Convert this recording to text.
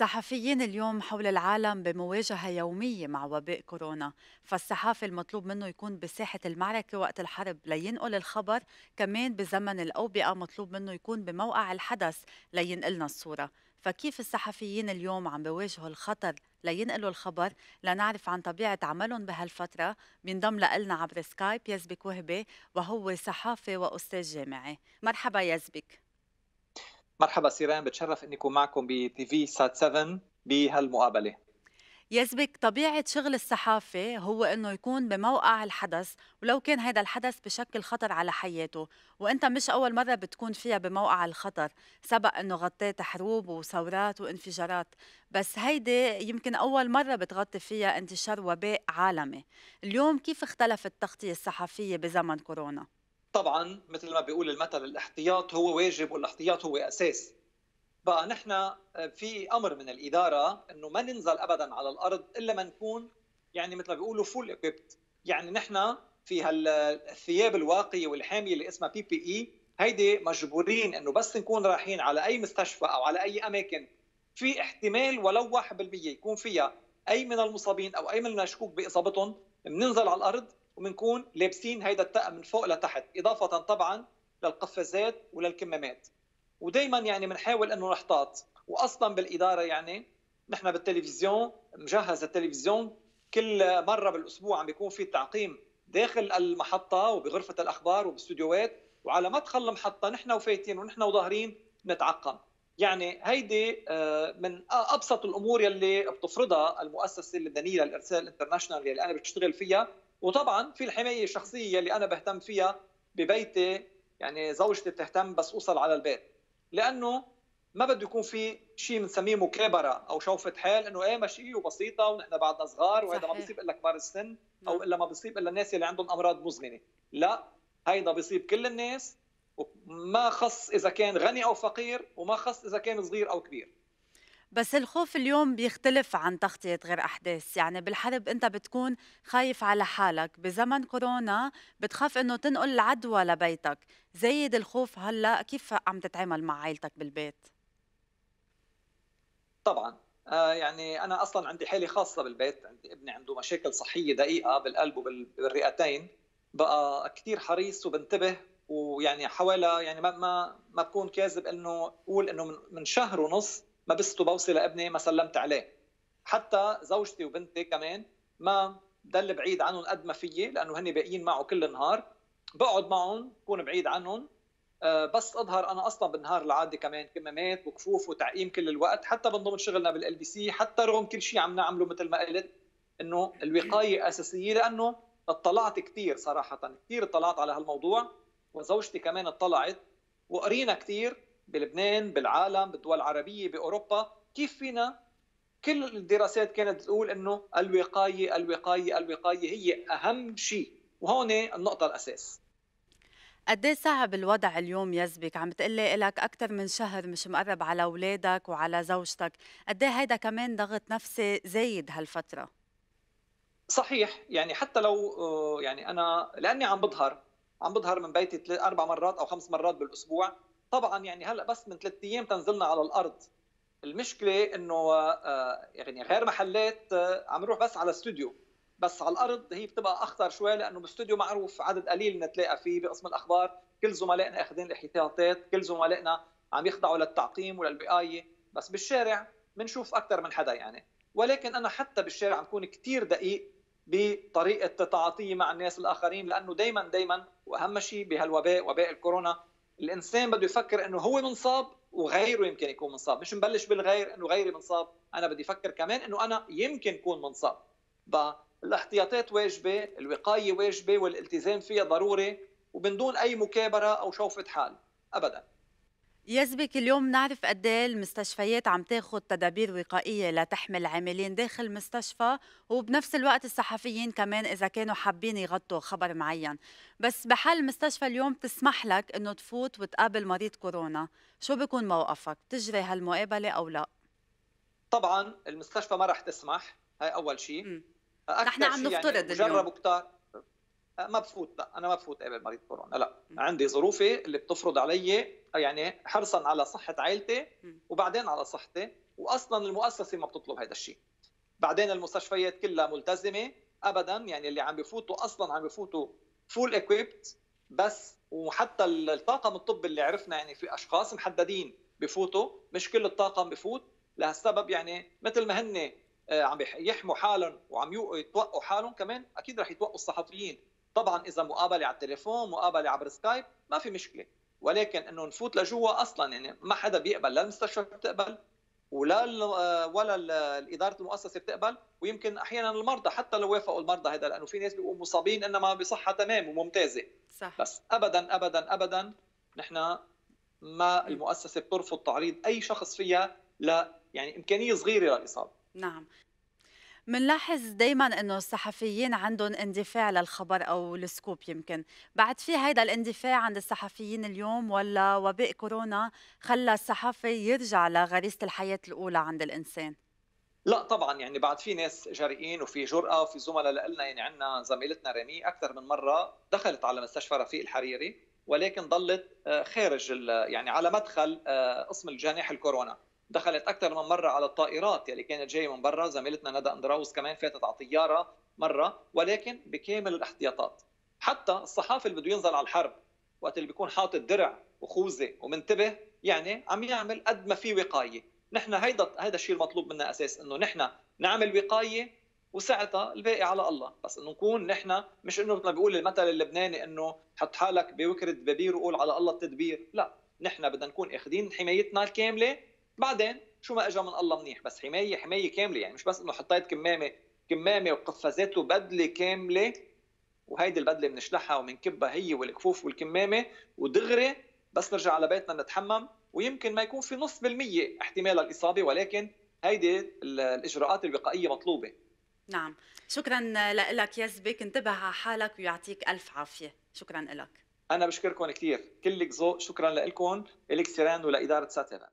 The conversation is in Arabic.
صحفيين اليوم حول العالم بمواجهة يومية مع وباء كورونا فالصحافي المطلوب منه يكون بساحة المعركة وقت الحرب لينقل الخبر كمان بزمن الأوبئة مطلوب منه يكون بموقع الحدث لينقلنا الصورة فكيف الصحفيين اليوم عم بواجهوا الخطر لينقلوا الخبر لنعرف عن طبيعة عملهم بهالفترة بينضم لنا عبر سكايب يزبك وهبي وهو صحافي وأستاذ جامعي مرحبا يزبك مرحبا سيران بتشرف اني اكون معكم تي في سات 7 بهالمقابله يسبق طبيعة شغل الصحافة هو أنه يكون بموقع الحدث ولو كان هذا الحدث بشكل خطر على حياته وأنت مش أول مرة بتكون فيها بموقع الخطر سبق أنه غطيت حروب وثورات وانفجارات بس هيدي يمكن أول مرة بتغطي فيها انتشار وباء عالمي اليوم كيف اختلفت التغطية الصحفية بزمن كورونا؟ طبعا مثل ما بيقول المثل الاحتياط هو واجب والاحتياط هو اساس بقى نحن آه، في امر من الاداره انه ما ننزل ابدا على الارض الا ما نكون يعني مثل ما بيقولوا فول ايكويبت يعني نحن في هالثياب الواقيه والحاميه اللي اسمها بي بي اي هيدي مجبورين انه بس نكون رايحين على اي مستشفى او على اي اماكن في احتمال ولو 1% يكون فيها اي من المصابين او اي من المشكوك باصابتهم بننزل على الارض وبنكون لابسين هيدا الطقم من فوق لتحت اضافه طبعا للقفازات وللكمامات ودائما يعني بنحاول انه نحتاط واصلا بالاداره يعني نحن بالتلفزيون مجهز التلفزيون كل مره بالاسبوع عم بيكون في تعقيم داخل المحطه وبغرفه الاخبار وبالاستديوهات وعلى مدخل المحطه نحن وفايتين ونحن وظاهرين نتعقم يعني هيدي آه، من ابسط الامور يلي بتفرضها المؤسسه اللبنانيه للارسال الانترناشونال يلي انا بشتغل فيها وطبعا في الحمايه الشخصيه اللي انا بهتم فيها ببيتي يعني زوجتي بتهتم بس اوصل على البيت لانه ما بده يكون في شيء بنسميه مكابره او شوفه حال انه ايه ماشي وبسيطه ونحن بعدنا صغار وهذا ما بيصيب الا كبار السن او الا ما بيصيب الا الناس اللي عندهم امراض مزمنه لا هيدا بيصيب كل الناس وما خص اذا كان غني او فقير وما خص اذا كان صغير او كبير بس الخوف اليوم بيختلف عن تغطية غير أحداث يعني بالحرب أنت بتكون خايف على حالك بزمن كورونا بتخاف أنه تنقل العدوى لبيتك زايد الخوف هلأ كيف عم تتعامل مع عائلتك بالبيت؟ طبعا آه يعني أنا أصلا عندي حالة خاصة بالبيت عندي ابني عنده مشاكل صحية دقيقة بالقلب وبالرئتين بقى كثير حريص وبنتبه ويعني حوالي يعني ما ما ما بكون كاذب انه قول انه من شهر ونص ما بست بوصي لابني ما سلمت عليه حتى زوجتي وبنتي كمان ما دل بعيد عنهم قد ما فيي لانه هن باقيين معه كل النهار بقعد معهم بكون بعيد عنهم آه، بس اظهر انا اصلا بالنهار العادي كمان كمامات وكفوف وتعقيم كل الوقت حتى من ضمن شغلنا بالال بي سي حتى رغم كل شيء عم نعمله مثل ما قلت انه الوقايه اساسيه لانه اطلعت كثير صراحه كثير اطلعت على هالموضوع وزوجتي كمان اطلعت وقرينا كثير بلبنان بالعالم بالدول العربيه باوروبا كيف فينا كل الدراسات كانت تقول انه الوقايه الوقايه الوقايه هي اهم شيء وهون النقطه الاساس قد إيه صعب الوضع اليوم يزبك عم تقلي لك اكثر من شهر مش مقرب على اولادك وعلى زوجتك قد إيه هيدا كمان ضغط نفسي زايد هالفتره صحيح يعني حتى لو آه، يعني انا لاني عم بظهر عم بظهر من بيتي اربع مرات او خمس مرات بالاسبوع طبعا يعني هلا بس من ثلاث ايام تنزلنا على الارض المشكله انه آه، يعني غير محلات آه، عم نروح بس على استوديو بس على الارض هي بتبقى اخطر شوي لانه باستوديو معروف عدد قليل نتلاقى فيه بقسم الاخبار كل زملائنا اخذين الاحتياطات كل زملائنا عم يخضعوا للتعقيم وللبقايه بس بالشارع بنشوف اكثر من حدا يعني ولكن انا حتى بالشارع عم كون كثير دقيق بطريقه تعاطيي مع الناس الاخرين لانه دائما دائما واهم شيء بهالوباء وباء الكورونا الانسان بده يفكر انه هو منصاب وغيره يمكن يكون منصاب مش نبلش بالغير انه غيري منصاب انا بدي افكر كمان انه انا يمكن اكون منصاب الاحتياطات واجبه الوقايه واجبه والالتزام فيها ضروري وبدون اي مكابره او شوفه حال ابدا يزبك اليوم نعرف قد إيه المستشفيات عم تاخذ تدابير وقائيه لتحمي العاملين داخل المستشفى وبنفس الوقت الصحفيين كمان اذا كانوا حابين يغطوا خبر معين بس بحال المستشفى اليوم تسمح لك انه تفوت وتقابل مريض كورونا شو بيكون موقفك بتجري هالمقابله او لا طبعا المستشفى ما راح تسمح هاي اول شيء نحن عم يعني نفترض يعني اليوم جربوا كتار ما بفوت لا انا ما بفوت قابل مريض كورونا لا عندي ظروفي اللي بتفرض علي يعني حرصا على صحه عائلتي وبعدين على صحتي واصلا المؤسسه ما بتطلب هذا الشيء بعدين المستشفيات كلها ملتزمه ابدا يعني اللي عم بفوتوا اصلا عم بفوتوا فول اكويبت بس وحتى الطاقم الطبي اللي عرفنا يعني في اشخاص محددين بفوتوا مش كل الطاقم بفوت لهالسبب يعني مثل ما هن آه، عم يحموا حالهم وعم يتوقوا حالهم كمان اكيد رح يتوقوا الصحفيين طبعا اذا مقابله على التليفون مقابله عبر سكايب ما في مشكله ولكن انه نفوت لجوا اصلا يعني ما حدا بيقبل لا المستشفى بتقبل ولا آه، ولا آه، اداره المؤسسه بتقبل ويمكن احيانا المرضى حتى لو وافقوا المرضى هذا لانه في ناس بيقوموا مصابين انما بصحه تمام وممتازه صح. بس ابدا ابدا ابدا نحن ما المؤسسه بترفض تعريض اي شخص فيها ل يعني امكانيه صغيره للاصابه نعم منلاحظ دايما انه الصحفيين عندهم اندفاع للخبر او السكوب يمكن بعد في هيدا الاندفاع عند الصحفيين اليوم ولا وباء كورونا خلى الصحفي يرجع لغريزه الحياه الاولى عند الانسان لا طبعا يعني بعد في ناس جريئين وفي جرأة وفي زملاء لنا يعني عندنا زميلتنا رامي أكثر من مرة دخلت على مستشفى رفيق الحريري ولكن ظلت آه، خارج يعني على مدخل آه، قسم الجناح الكورونا دخلت اكثر من مره على الطائرات يلي كانت جايه من برا زميلتنا ندى اندراوس كمان فاتت على طياره مره ولكن بكامل الاحتياطات حتى الصحافي اللي بده ينزل على الحرب وقت اللي بيكون حاطط درع وخوذه ومنتبه يعني عم يعمل قد ما في وقايه نحن هيدا هيدا الشيء المطلوب منا اساس انه نحن نعمل وقايه وساعتها الباقي على الله بس انه نكون نحن مش انه مثل ما بيقول المثل اللبناني انه حط حالك بوكره بابير وقول على الله التدبير لا نحن بدنا نكون اخذين حمايتنا الكامله بعدين شو ما اجى من الله منيح بس حمايه حمايه كامله يعني مش بس انه حطيت كمامه كمامه وقفازات وبدله كامله وهيدي البدله بنشلحها وبنكبها هي والكفوف والكمامه ودغري بس نرجع على بيتنا نتحمم ويمكن ما يكون في نص بالمية احتمال الإصابة ولكن هيدي الإجراءات الوقائية مطلوبة نعم شكرا لك يا زبيك انتبه على حالك ويعطيك ألف عافية شكرا لك أنا بشكركم كثير كلك ذوق شكرا لكم إلك سيران ولإدارة ساتيران